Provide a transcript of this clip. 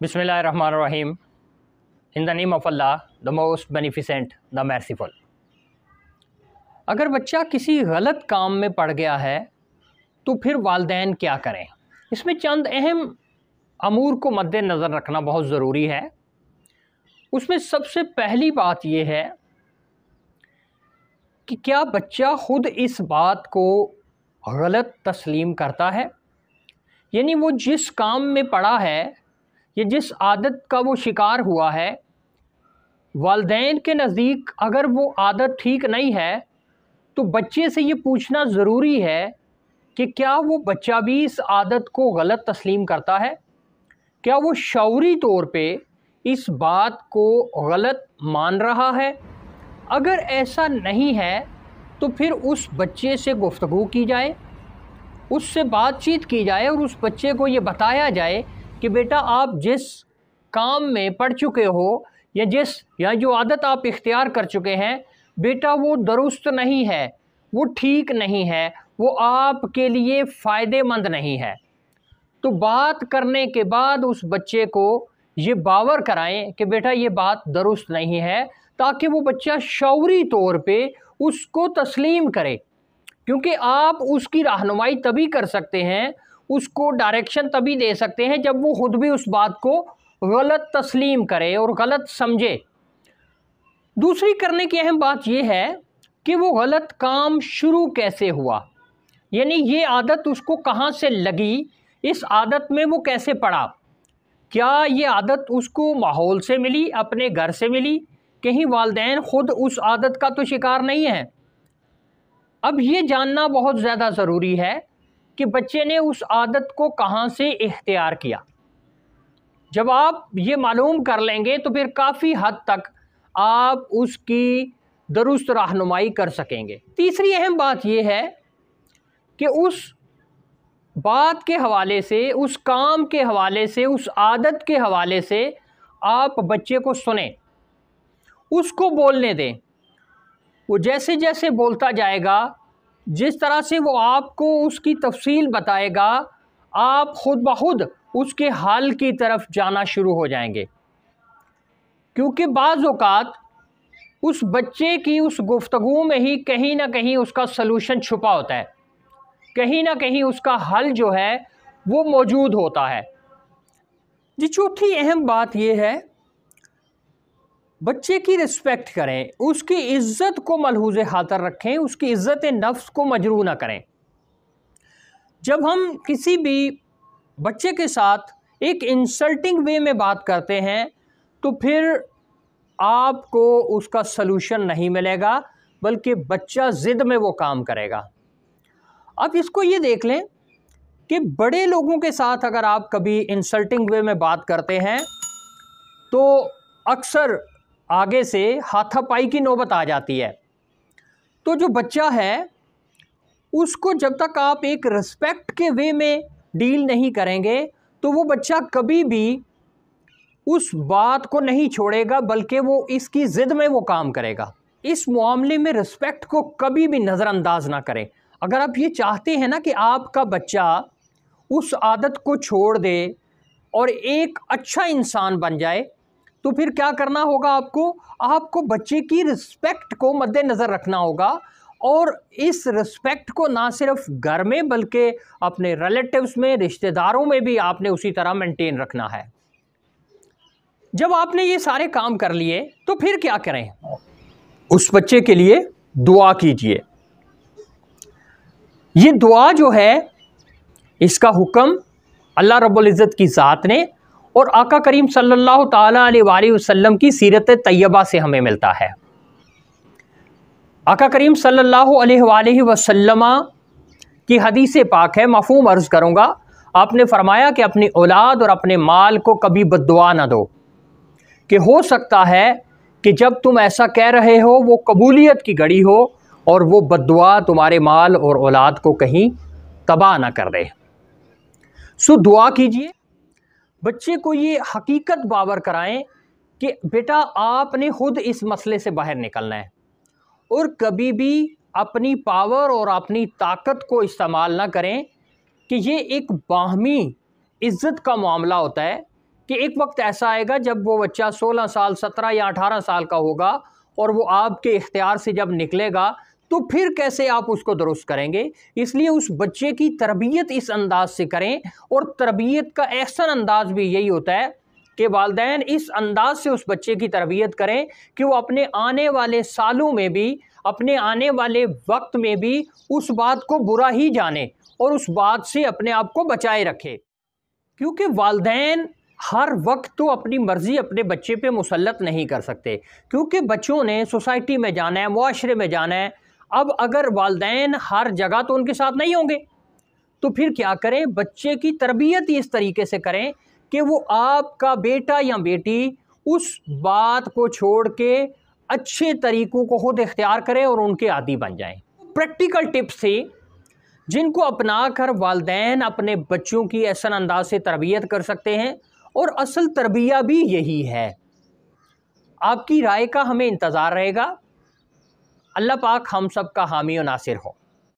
Bismillah इन द ar-Rahim. In the name of Allah, the most beneficent, the merciful. अगर बच्चा किसी गलत काम में पड़ गया है तो फिर वालदेन क्या करें इसमें चंद अहम अमूर को मद्देनज़र रखना बहुत ज़रूरी है उसमें सबसे पहली बात यह है कि क्या बच्चा ख़ुद इस बात को गलत तस्लीम करता है यानी वो जिस काम में पड़ा है कि जिस आदत का वो शिकार हुआ है वालदेन के नज़दीक अगर वो आदत ठीक नहीं है तो बच्चे से ये पूछना ज़रूरी है कि क्या वो बच्चा भी इस आदत को गलत तस्लीम करता है क्या वो शौरी तौर पे इस बात को गलत मान रहा है अगर ऐसा नहीं है तो फिर उस बच्चे से गुफ्तु की जाए उससे बातचीत की जाए और उस बच्चे को ये बताया जाए कि बेटा आप जिस काम में पढ़ चुके हो या जिस या जो आदत आप इख्तियार कर चुके हैं बेटा वो दुरुस्त नहीं है वो ठीक नहीं है वो आपके लिए फ़ायदेमंद नहीं है तो बात करने के बाद उस बच्चे को ये बावर कराएं कि बेटा ये बात दुरुस्त नहीं है ताकि वो बच्चा शौरी तौर पे उसको तस्लीम करे क्योंकि आप उसकी रहनुमाई तभी कर सकते हैं उसको डायरेक्शन तभी दे सकते हैं जब वो खुद भी उस बात को गलत तस्लीम करे और गलत समझे दूसरी करने की अहम बात यह है कि वो गलत काम शुरू कैसे हुआ यानी ये आदत उसको कहाँ से लगी इस आदत में वो कैसे पड़ा क्या ये आदत उसको माहौल से मिली अपने घर से मिली कहीं वालदेन ख़ुद उस आदत का तो शिकार नहीं है अब ये जानना बहुत ज़्यादा ज़रूरी है कि बच्चे ने उस आदत को कहाँ से इख्तियार किया जब आप ये मालूम कर लेंगे तो फिर काफ़ी हद तक आप उसकी दुरुस्त रहनुमाई कर सकेंगे तीसरी अहम बात यह है कि उस बात के हवाले से उस काम के हवाले से उस आदत के हवाले से आप बच्चे को सुने उसको बोलने दें वो जैसे जैसे बोलता जाएगा जिस तरह से वो आपको उसकी तफसील बताएगा आप खुद ब खुद उसके हाल की तरफ जाना शुरू हो जाएंगे क्योंकि बाज़ात अवत उस बच्चे की उस गुफ्तु में ही कहीं ना कहीं उसका सलूशन छुपा होता है कहीं ना कहीं उसका हल जो है वो मौजूद होता है जी चौथी अहम बात यह है बच्चे की रिस्पेक्ट करें उसकी इज्जत को मलहूज खातर रखें उसकी इज्जत नफ्स को मजरू ना करें जब हम किसी भी बच्चे के साथ एक इंसल्टिंग वे में बात करते हैं तो फिर आपको उसका सलूशन नहीं मिलेगा बल्कि बच्चा ज़िद में वो काम करेगा अब इसको ये देख लें कि बड़े लोगों के साथ अगर आप कभी इंसल्टिंग वे में बात करते हैं तो अक्सर आगे से हाथापाई की नौबत आ जाती है तो जो बच्चा है उसको जब तक आप एक रिस्पेक्ट के वे में डील नहीं करेंगे तो वो बच्चा कभी भी उस बात को नहीं छोड़ेगा बल्कि वो इसकी ज़िद में वो काम करेगा इस मामले में रिस्पेक्ट को कभी भी नज़रअंदाज ना करें अगर आप ये चाहते हैं ना कि आपका बच्चा उस आदत को छोड़ दे और एक अच्छा इंसान बन जाए तो फिर क्या करना होगा आपको आपको बच्चे की रिस्पेक्ट को मद्देनज़र रखना होगा और इस रिस्पेक्ट को ना सिर्फ घर में बल्कि अपने रिलेटिव्स में रिश्तेदारों में भी आपने उसी तरह मेंटेन रखना है जब आपने ये सारे काम कर लिए तो फिर क्या करें उस बच्चे के लिए दुआ कीजिए ये दुआ जो है इसका हुक्म अल्लाह रब्बुल इज़्ज़त की ज़ात ने और आका करीम सल्लल्लाहु सल्ला वसल्लम की सीरत तैयबा से हमें मिलता है आका करीम सल्लल्लाहु अलैहि वसल्लम की हदीस पाक है मफहम अर्ज़ करूँगा आपने फरमाया कि अपनी औलाद और अपने माल को कभी बदुआ ना दो कि हो सकता है कि जब तुम ऐसा कह रहे हो वो कबूलियत की घड़ी हो और वो बदुआ तुम्हारे माल और औलाद को कहीं तबाह ना कर दे सो दुआ कीजिए बच्चे को ये हकीकत बावर कराएं कि बेटा आपने खुद इस मसले से बाहर निकलना है और कभी भी अपनी पावर और अपनी ताकत को इस्तेमाल ना करें कि ये एक बाहमी इज़्ज़त का मामला होता है कि एक वक्त ऐसा आएगा जब वो बच्चा 16 साल 17 या 18 साल का होगा और वो आपके इख्तियार से जब निकलेगा तो फिर कैसे आप उसको दुरुस्त करेंगे इसलिए उस बच्चे की तरबियत इस अंदाज से करें और तरबियत का एहसन अंदाज भी यही होता है कि वालदेन इस अंदाज से उस बच्चे की तरबियत करें कि वो अपने आने वाले सालों में भी अपने आने वाले वक्त में भी उस बात को बुरा ही जाने और उस बात से अपने आप को बचाए रखे क्योंकि वालदेन हर वक्त तो अपनी मर्ज़ी अपने बच्चे पे मुसलत नहीं कर सकते क्योंकि बच्चों ने सोसाइटी में जाना है माशरे में जाना है अब अगर वालदेन हर जगह तो उनके साथ नहीं होंगे तो फिर क्या करें बच्चे की तरबियत इस तरीके से करें कि वो आपका बेटा या बेटी उस बात को छोड़ के अच्छे तरीक़ों को खुद इख्तियार करें और उनके आदि बन जाएं प्रैक्टिकल टिप्स थे जिनको अपना कर वालदेन अपने बच्चों की ऐसा अंदाज से तरबियत कर सकते हैं और असल तरबिया भी यही है आपकी राय का हमें इंतज़ार रहेगा अल्लाह पाक हम सब का हामी और नासिर हो